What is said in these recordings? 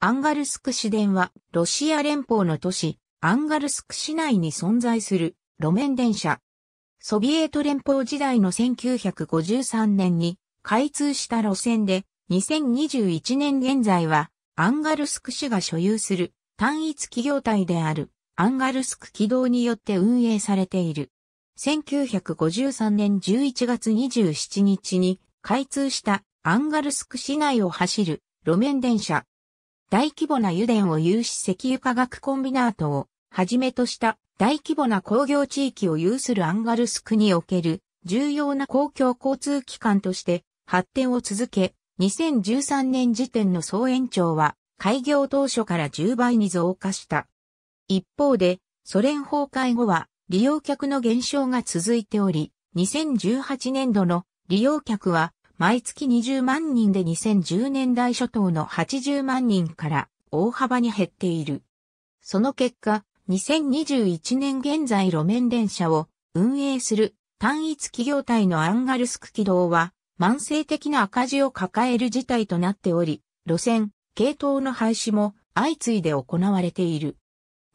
アンガルスク市電は、ロシア連邦の都市、アンガルスク市内に存在する路面電車。ソビエト連邦時代の1953年に開通した路線で、2021年現在は、アンガルスク市が所有する単一企業体であるアンガルスク軌道によって運営されている。1953年11月27日に開通したアンガルスク市内を走る路面電車。大規模な油田を有し石油化学コンビナートをはじめとした大規模な工業地域を有するアンガルスクにおける重要な公共交通機関として発展を続け、2013年時点の総延長は開業当初から10倍に増加した。一方で、ソ連崩壊後は利用客の減少が続いており、2018年度の利用客は毎月20万人で2010年代初頭の80万人から大幅に減っている。その結果、2021年現在路面電車を運営する単一企業体のアンガルスク軌道は慢性的な赤字を抱える事態となっており、路線、系統の廃止も相次いで行われている。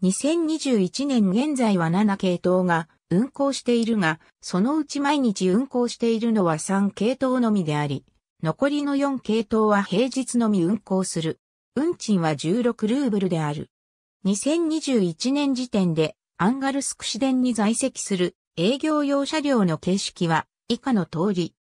2021年現在は7系統が運行しているが、そのうち毎日運行しているのは3系統のみであり、残りの4系統は平日のみ運行する。運賃は16ルーブルである。2021年時点でアンガルスク市電に在籍する営業用車両の形式は以下の通り。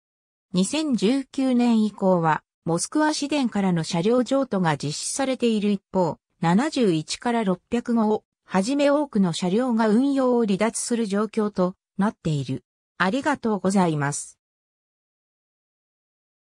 2019年以降はモスクワ市電からの車両譲渡が実施されている一方、71から6 0 5をはじめ多くの車両が運用を離脱する状況となっている。ありがとうございます。